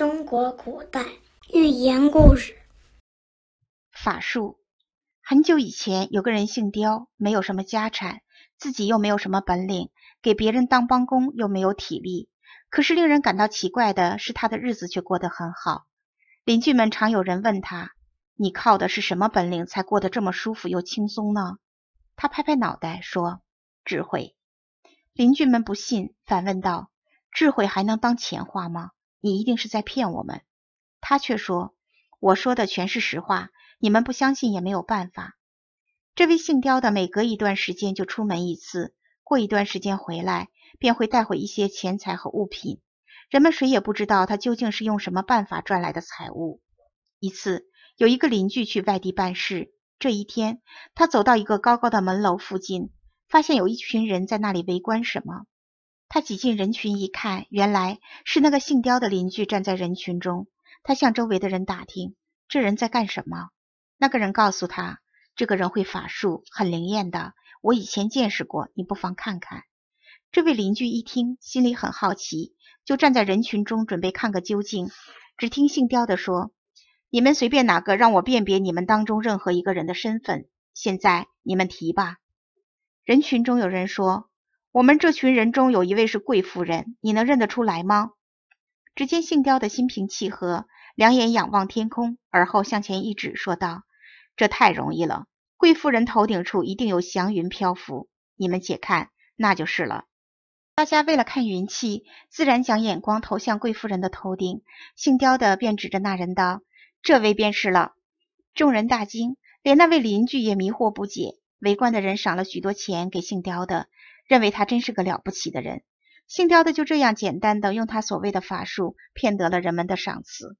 中国古代寓言故事，法术。很久以前，有个人姓刁，没有什么家产，自己又没有什么本领，给别人当帮工又没有体力。可是令人感到奇怪的是，他的日子却过得很好。邻居们常有人问他：“你靠的是什么本领才过得这么舒服又轻松呢？”他拍拍脑袋说：“智慧。”邻居们不信，反问道：“智慧还能当钱花吗？”你一定是在骗我们，他却说：“我说的全是实话，你们不相信也没有办法。”这位姓刁的每隔一段时间就出门一次，过一段时间回来便会带回一些钱财和物品。人们谁也不知道他究竟是用什么办法赚来的财物。一次，有一个邻居去外地办事，这一天他走到一个高高的门楼附近，发现有一群人在那里围观什么。他挤进人群一看，原来是那个姓刁的邻居站在人群中。他向周围的人打听，这人在干什么？那个人告诉他，这个人会法术，很灵验的，我以前见识过，你不妨看看。这位邻居一听，心里很好奇，就站在人群中准备看个究竟。只听姓刁的说：“你们随便哪个让我辨别你们当中任何一个人的身份，现在你们提吧。”人群中有人说。我们这群人中有一位是贵妇人，你能认得出来吗？只见姓刁的心平气和，两眼仰望天空，而后向前一指，说道：“这太容易了，贵妇人头顶处一定有祥云漂浮，你们且看，那就是了。”大家为了看云气，自然将眼光投向贵妇人的头顶，姓刁的便指着那人道：“这位便是了。”众人大惊，连那位邻居也迷惑不解。围观的人赏了许多钱给姓刁的。认为他真是个了不起的人，姓刁的就这样简单的用他所谓的法术骗得了人们的赏赐。